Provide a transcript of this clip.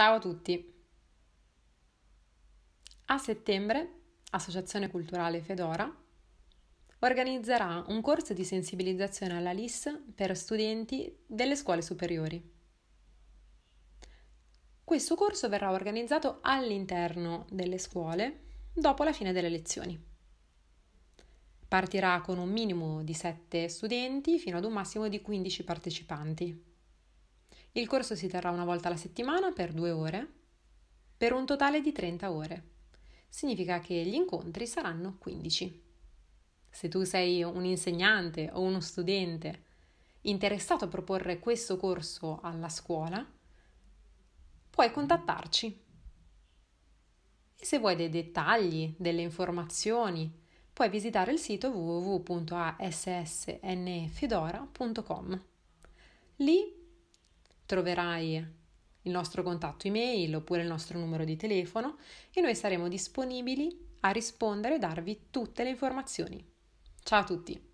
Ciao a tutti! A settembre, Associazione Culturale Fedora organizzerà un corso di sensibilizzazione alla LIS per studenti delle scuole superiori. Questo corso verrà organizzato all'interno delle scuole dopo la fine delle lezioni. Partirà con un minimo di 7 studenti fino ad un massimo di 15 partecipanti. Il corso si terrà una volta alla settimana per due ore, per un totale di 30 ore. Significa che gli incontri saranno 15. Se tu sei un insegnante o uno studente interessato a proporre questo corso alla scuola, puoi contattarci. E se vuoi dei dettagli, delle informazioni, puoi visitare il sito www.assnfedora.com. Lì troverai il nostro contatto email oppure il nostro numero di telefono e noi saremo disponibili a rispondere e darvi tutte le informazioni. Ciao a tutti!